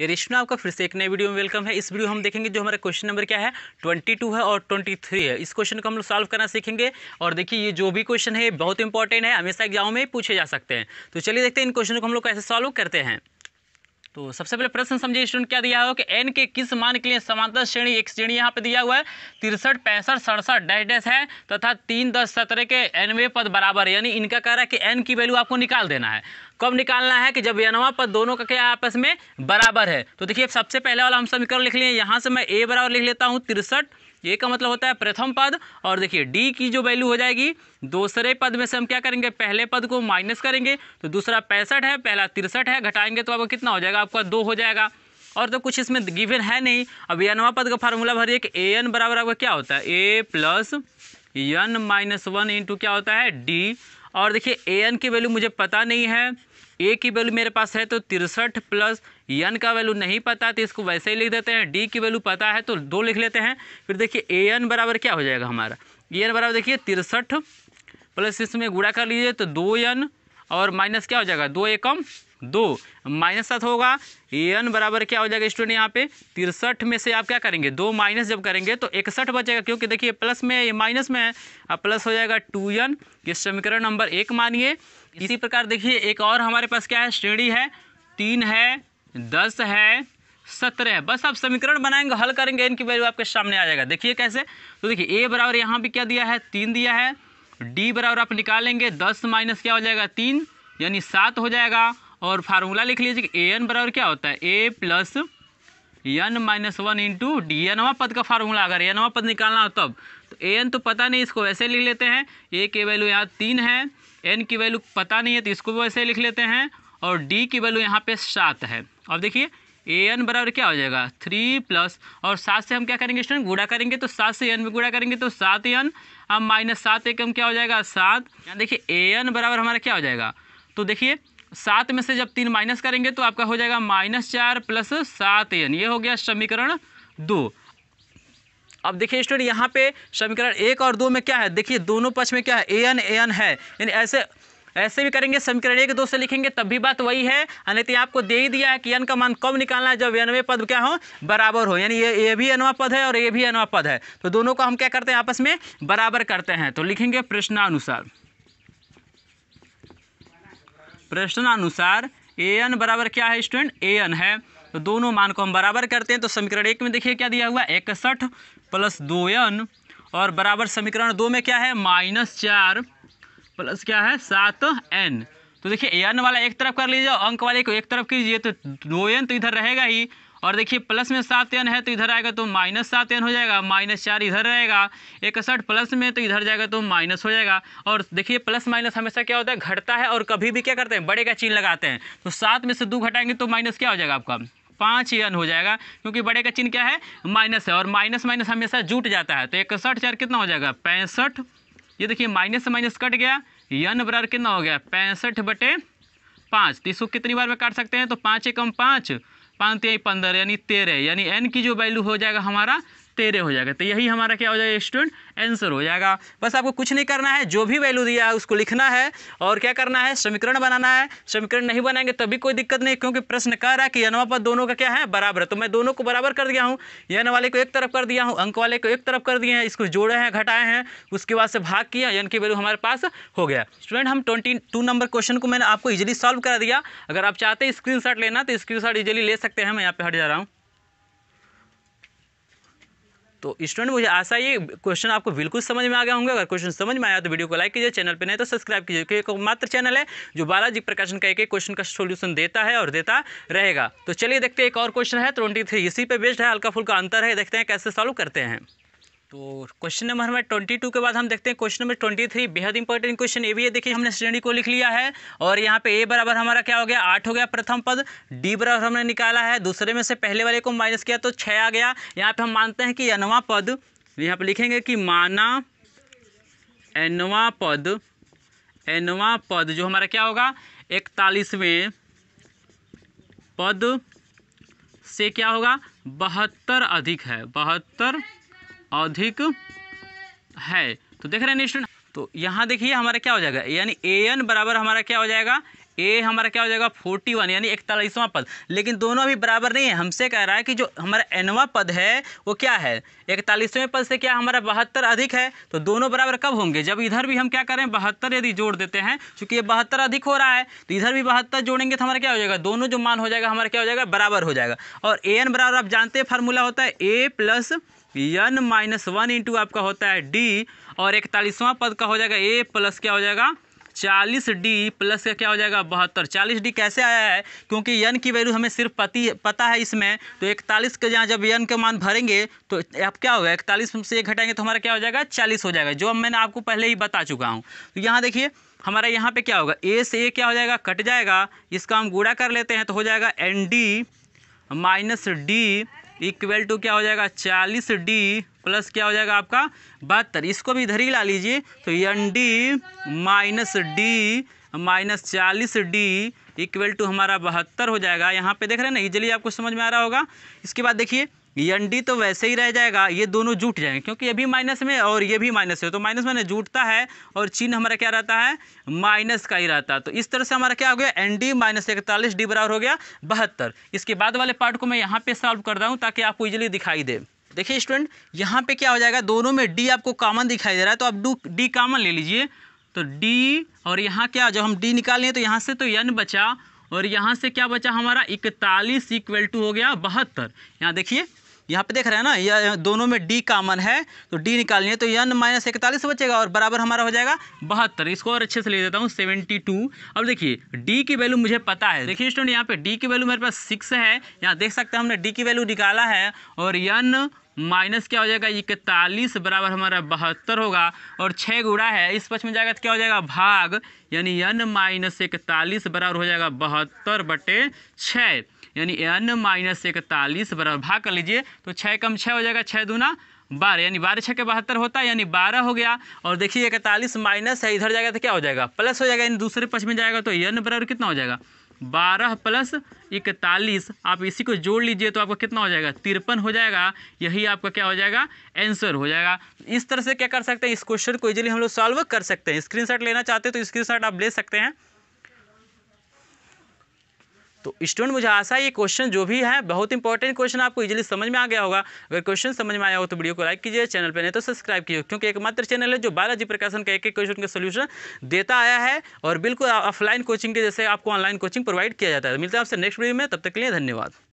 derivation आपका फिर से एक नए वीडियो में वेलकम है इस वीडियो हम देखेंगे जो हमारा क्वेश्चन नंबर क्या है 22 है और 23 है इस क्वेश्चन को हम लोग सॉल्व करना सीखेंगे और देखिए ये जो भी क्वेश्चन है बहुत इंपॉर्टेंट है हमेशा एग्जाम में पूछे जा सकते हैं तो चलिए देखते हैं इन क्वेश्चन को हम लोग कैसे सॉल्व करते हैं तो सबसे पहले प्रश्न समझिए स्टूडेंट क्या दिया हो कि एन के किस मान के लिए समांतर श्रेणी एक श्रेणी यहाँ पे दिया हुआ है तिरसठ पैंसठ सड़सठ डैश डैश है तथा तीन दस सत्रह के एनवे पद बराबर यानी इनका कह रहा है कि एन की वैल्यू आपको निकाल देना है कब निकालना है कि जब एनवा पद दोनों का क्या आपस में बराबर है तो देखिए सबसे पहले वाला हम समीकरण लिख लिए यहाँ से मैं ए बराबर लिख लेता हूँ तिरसठ ये का मतलब होता है प्रथम पद और देखिए डी की जो वैल्यू हो जाएगी दूसरे पद में से हम क्या करेंगे पहले पद को माइनस करेंगे तो दूसरा पैंसठ है पहला तिरसठ है घटाएंगे तो आपका कितना हो जाएगा आपका दो हो जाएगा और तो कुछ इसमें गिवन है नहीं अब एनवा पद का फार्मूला भरिए कि ए एन बराबर आपका क्या होता है A plus N minus one into क्या होता है डी और देखिए ए एन की वैल्यू मुझे पता नहीं है ए की वैल्यू मेरे पास है तो तिरसठ प्लस एन का वैल्यू नहीं पता तो इसको वैसे ही लिख देते हैं डी की वैल्यू पता है तो दो लिख लेते हैं फिर देखिए ए एन बराबर क्या हो जाएगा हमारा ए एन बराबर देखिए तिरसठ प्लस इसमें गुड़ा कर लीजिए तो दो एन और माइनस क्या हो जाएगा दो एकम दो माइनस साथ होगा ए एन बराबर क्या हो जाएगा स्टूडेंट यहाँ पे तिरसठ में से आप क्या करेंगे दो माइनस जब करेंगे तो इकसठ बचेगा क्योंकि देखिए प्लस में ये माइनस में है प्लस हो जाएगा टू एन ये समीकरण नंबर एक मानिए इसी प्रकार देखिए एक और हमारे पास क्या है श्रेणी है तीन है दस है सत्रह है बस आप समीकरण बनाएंगे हल करेंगे इनकी वैल्यू आपके सामने आ जाएगा देखिए कैसे तो देखिए ए बराबर यहाँ भी क्या दिया है तीन दिया है डी बराबर आप निकालेंगे दस माइनस क्या हो जाएगा तीन यानी सात हो जाएगा और फार्मूला लिख लीजिए ए एन बराबर क्या होता है A plus N minus one into D एनवा पद का फार्मूला अगर एनवा पद निकालना हो तब ए एन तो पता नहीं इसको वैसे लिख लेते हैं ए की वैल्यू यहाँ तीन है एन की वैल्यू पता नहीं है तो इसको वैसे लिख लेते हैं और डी की वैल्यू यहाँ पे सात है अब देखिए ए एन बराबर क्या हो जाएगा थ्री प्लस और सात से हम क्या करेंगे स्टूडेंट गुड़ा करेंगे तो सात से एन में गुड़ा करेंगे तो सात एन अब माइनस सात एकम क्या हो जाएगा सात यहाँ देखिए ए एन बराबर हमारा क्या हो जाएगा तो देखिए सात में से जब तीन माइनस करेंगे तो आपका हो जाएगा माइनस चार प्लस सात एन ये हो गया समीकरण दो अब देखिए स्टूडेंट यहाँ पे समीकरण एक और दो में क्या है देखिए दोनों पक्ष में क्या है ए एन ए एन है यानी ऐसे ऐसे भी करेंगे समीकरण एक दो से लिखेंगे तब भी बात वही है अन्य आपको दे ही दिया है कि एन का मान कब निकालना है जब एनवे पद क्या हो बराबर हो यानी ये ए भी एनवा पद है और ये भी एनवा पद है तो दोनों को हम क्या करते हैं आपस में बराबर करते हैं तो लिखेंगे प्रश्नानुसार प्रश्नानुसार ए एन बराबर क्या है स्टूडेंट ए एन है तो दोनों मान को हम बराबर करते हैं तो समीकरण एक में देखिए क्या दिया हुआ इकसठ प्लस दो एन और बराबर समीकरण दो में क्या है माइनस चार प्लस क्या है सात एन तो देखिए एन वाला एक तरफ कर लीजिए अंक वाले को एक तरफ कीजिए तो दो एन तो इधर रहेगा ही और देखिए प्लस में सात एन है तो इधर आएगा तो माइनस सात एन हो जाएगा माइनस चार इधर रहेगा इकसठ प्लस में तो इधर जाएगा तो माइनस हो जाएगा और देखिए प्लस माइनस हमेशा क्या होता है घटता है और कभी भी क्या करते हैं बड़े का चीन लगाते हैं तो सात में से दो घटाएंगे तो माइनस क्या हो जाएगा आपका पाँच ही हो जाएगा क्योंकि बड़े का चिन्ह क्या है माइनस है और माइनस माइनस हमेशा जुट जाता है तो इकसठ चार कितना हो जाएगा पैंसठ ये देखिए माइनस से माइनस कट गया यन बराबर कितना हो गया पैंसठ बटे पाँच तो इसको कितनी बार में काट सकते हैं तो पाँच एकम पाँच पाँच तेई पंद्रह यानी तेरह यानी एन की जो वैल्यू हो जाएगा हमारा तेरह हो जाएगा तो यही हमारा क्या हो जाएगा स्टूडेंट आंसर हो जाएगा बस आपको कुछ नहीं करना है जो भी वैल्यू दिया है उसको लिखना है और क्या करना है समीकरण बनाना है समीकरण नहीं बनाएंगे तभी कोई दिक्कत नहीं क्योंकि प्रश्न कह रहा है कि यनवा पद दोनों का क्या है बराबर है तो मैं दोनों को बराबर कर दिया हूँ यन वाले को एक तरफ कर दिया हूँ अंक वाले को एक तरफ कर दिए हैं इसको जोड़े हैं घटाए हैं उसके बाद से भाग किया यन की वैल्यू हमारे पास हो गया स्टूडेंट हम ट्वेंटी नंबर क्वेश्चन को मैंने आपको इजिली सॉल्व करा दिया अगर आप चाहते हैं स्क्रीन लेना तो स्क्रीन इजिली ले सकते हैं मैं यहाँ पर हट जा रहा हूँ तो स्टूडेंट मुझे आशा ये क्वेश्चन आपको बिल्कुल समझ में आ गया होंगे अगर क्वेश्चन समझ में आया तो वीडियो को लाइक कीजिए चैनल पर नहीं तो सब्सक्राइब कीजिए क्योंकि एक मात्र चैनल है जो बालाजी प्रकाशन का एक एक क्वेश्चन का सोल्यूशन देता है और देता रहेगा तो चलिए देखते हैं एक और क्वेश्चन है ट्वेंटी थ्री इसी पे बेस्ड है हल्का फुल्का अंतर है देखते हैं कैसे सॉल्व करते हैं तो क्वेश्चन नंबर हमारे ट्वेंटी टू के बाद हम देखते हैं क्वेश्चन नंबर ट्वेंटी थ्री बेहद इंपॉर्टेंट क्वेश्चन ये भी है देखिए हमने श्रेणी को लिख लिया है और यहाँ पे ए बराबर हमारा क्या हो गया आठ हो गया प्रथम पद डी बराबर हमने निकाला है दूसरे में से पहले वाले को माइनस किया तो छः आ गया यहाँ पे हम मानते हैं कि अनवा पद यहाँ पर लिखेंगे कि माना एनवा पद एनवा पद जो हमारा क्या होगा इकतालीसवें पद से क्या होगा बहत्तर अधिक है बहत्तर अधिक है तो देख रहे हैं स्टूडेंट तो यहाँ देखिए हमारा क्या हो जाएगा यानी ए एन बराबर हमारा क्या हो जाएगा ए हमारा क्या हो जाएगा फोर्टी वन यानी इकतालीसवां पद लेकिन दोनों अभी बराबर नहीं है हमसे कह रहा है कि जो हमारा एनवा पद है वो क्या है इकतालीसवें पद से क्या हमारा बहत्तर अधिक है तो दोनों बराबर कब होंगे जब इधर भी हम क्या करें बहत्तर यदि जोड़ देते हैं चूंकि ये बहत्तर अधिक हो रहा है तो इधर भी बहत्तर जोड़ेंगे तो हमारा क्या हो जाएगा दोनों जो मान हो जाएगा हमारा क्या हो जाएगा बराबर हो जाएगा और ए बराबर आप जानते हैं फार्मूला होता है A plus N minus one into आपका होता है डी और इकतालीसवां पद का हो जाएगा ए प्लस क्या हो जाएगा चालीस डी प्लस का क्या हो जाएगा बहत्तर चालीस डी कैसे आया है क्योंकि यन की वैल्यू हमें सिर्फ पति पता है इसमें तो इकतालीस के जहाँ जब यन के मान भरेंगे तो अब क्या होगा इकतालीस से एक घटाएंगे तो हमारा क्या हो जाएगा चालीस हो जाएगा जो मैंने आपको पहले ही बता चुका हूँ तो यहाँ देखिए हमारा यहाँ पे क्या होगा ए से ए क्या हो जाएगा कट जाएगा इसका हम गूड़ा कर लेते हैं तो हो जाएगा N D minus D equal to क्या हो जाएगा चालीस डी प्लस क्या हो जाएगा आपका बहत्तर इसको भी इधर ही ला लीजिए तो N D minus D minus चालीस डी इक्वल टू हमारा बहत्तर हो जाएगा यहाँ पे देख रहे हैं ना इजिली आपको समझ में आ रहा होगा इसके बाद देखिए एन तो वैसे ही रह जाएगा ये दोनों जुट जाएंगे क्योंकि ये भी माइनस में और ये भी माइनस में तो माइनस में जुटता है और चिन्ह हमारा क्या रहता है माइनस का ही रहता है तो इस तरह से हमारा क्या हो गया एन डी माइनस इकतालीस डी बराबर हो गया बहत्तर इसके बाद वाले पार्ट को मैं यहाँ पर सॉल्व कर रहा हूँ ताकि आपको इजिली दिखाई दे देखिए स्टूडेंट यहाँ पे क्या हो जाएगा दोनों में डी आपको कॉमन दिखाई दे रहा है तो आप डू डी कॉमन ले लीजिए तो डी और यहाँ क्या जब हम डी निकाल लें तो यहाँ से तो एन बचा और यहाँ से क्या बचा हमारा इकतालीस इक्वल टू हो गया बहत्तर यहाँ देखिए यहाँ पे देख रहे हैं ना यह दोनों में डी कामन है तो डी निकालनी है तो यन माइनस इकतालीस बचेगा और बराबर हमारा हो जाएगा बहत्तर इसको और अच्छे से ले देता हूँ सेवेंटी टू अब देखिए डी की वैल्यू मुझे पता है देखिए स्टूडेंट यहाँ पे डी की वैल्यू मेरे पास सिक्स है यहाँ देख सकते हैं हमने डी की वैल्यू निकाला है और यन माइनस क्या हो जाएगा इकतालीस बराबर हमारा बहत्तर होगा और छः गुड़ा है इस पक्ष में जाएगा तो क्या हो जाएगा भाग यानी एन माइनस इकतालीस बराबर हो जाएगा बहत्तर बटे छः यानी एन माइनस इकतालीस बराबर भाग कर लीजिए तो छः कम छः हो जाएगा छः दूना बारह यानी बारह छः के बहत्तर होता है यानी बारह हो गया और देखिए इकतालीस माइनस है इधर जाएगा तो क्या हो जाएगा प्लस हो जाएगा यानी दूसरे पक्ष में जाएगा तो एन बराबर कितना हो जाएगा बारह प्लस इकतालीस आप इसी को जोड़ लीजिए तो आपका कितना हो जाएगा तिरपन हो जाएगा यही आपका क्या हो जाएगा आंसर हो जाएगा इस तरह से क्या कर सकते हैं इस क्वेश्चन को इजीली हम लोग सॉल्व कर सकते हैं स्क्रीनशॉट लेना चाहते हैं तो स्क्रीनशॉट आप ले सकते हैं तो स्टूडेंट मुझे आशा है ये क्वेश्चन जो भी है बहुत इंपॉर्टेंट क्वेश्चन आपको इजीली समझ में आ गया होगा अगर क्वेश्चन समझ में आया हो तो वीडियो को लाइक कीजिए चैनल पर नहीं तो सब्सक्राइब कीजिए क्योंकि एकमात्र चैनल है जो बालाजी प्रकाशन का एक एक क्वेश्चन का सोल्यूशन देता आया है और बिल्कुल ऑफलाइन कोचिंग के जैसे आपको ऑनलाइन कोचिंग प्रोवाइड किया जाता है मिलता है आपसे नेक्स्ट वीडियो में तब तक के लिए धन्यवाद